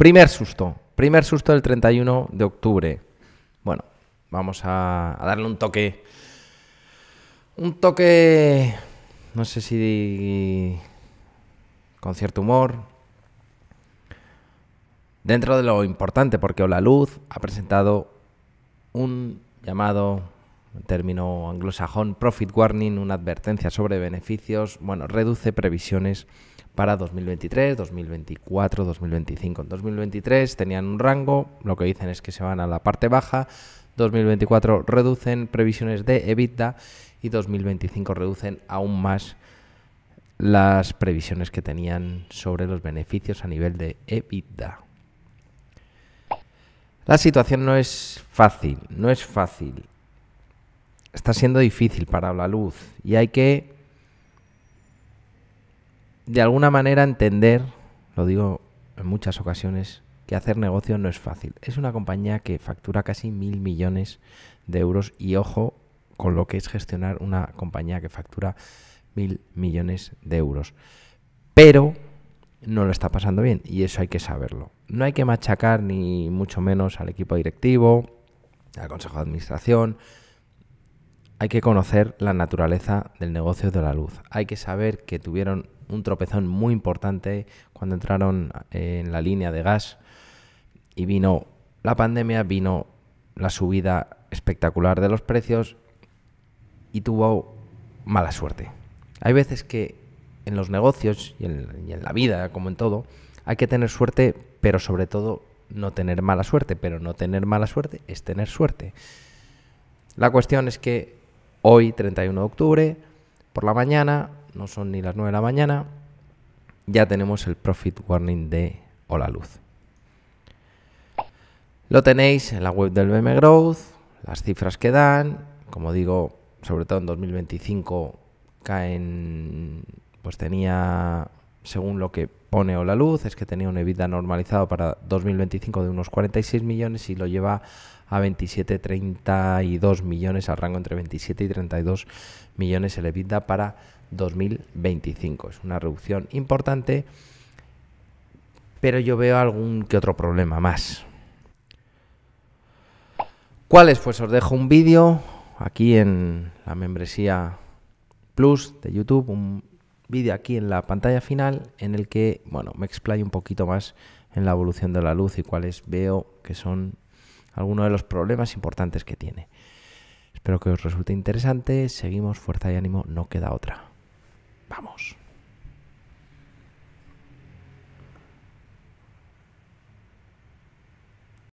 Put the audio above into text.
Primer susto, primer susto del 31 de octubre. Bueno, vamos a, darle un toque. Un toque. No sé si. con cierto humor. Dentro de lo importante, porque Ola Luz ha presentado un llamado término anglosajón, profit warning, una advertencia sobre beneficios, bueno, reduce previsiones para 2023, 2024, 2025. En 2023 tenían un rango, lo que dicen es que se van a la parte baja, 2024 reducen previsiones de EBITDA y 2025 reducen aún más las previsiones que tenían sobre los beneficios a nivel de EBITDA. La situación no es fácil, no es fácil. Está siendo difícil para la luz y hay que de alguna manera entender, lo digo en muchas ocasiones, que hacer negocio no es fácil. Es una compañía que factura casi mil millones de euros y ojo con lo que es gestionar una compañía que factura mil millones de euros. Pero no lo está pasando bien y eso hay que saberlo. No hay que machacar ni mucho menos al equipo directivo, al consejo de administración. Hay que conocer la naturaleza del negocio de la luz. Hay que saber que tuvieron un tropezón muy importante cuando entraron eh, en la línea de gas y vino la pandemia, vino la subida espectacular de los precios y tuvo mala suerte. Hay veces que en los negocios y en, la vida, como en todo, hay que tener suerte, pero sobre todo no tener mala suerte. Pero no tener mala suerte es tener suerte. La cuestión es que hoy, 31 de octubre, por la mañana, no son ni las 9 de la mañana, ya tenemos el profit warning de Hola Luz. Lo tenéis en la web del BM Growth, las cifras que dan, como digo, sobre todo en 2025 caen, pues tenía, según lo que pone Hola Luz, es que tenía un EBITDA normalizado para 2025 de unos 46 millones y lo lleva a 27, 32 millones, al rango entre 27 y 32 millones el EBITDA para 2025. Es una reducción importante, pero yo veo algún que otro problema más. ¿Cuáles? Pues os dejo un vídeo aquí en la membresía Plus de YouTube, un vídeo aquí en la pantalla final en el que, bueno, me explayo un poquito más en la evolución de la luz y cuáles veo que son algunos de los problemas importantes que tiene. Espero que os resulte interesante. Seguimos, fuerza y ánimo, no queda otra. Vamos.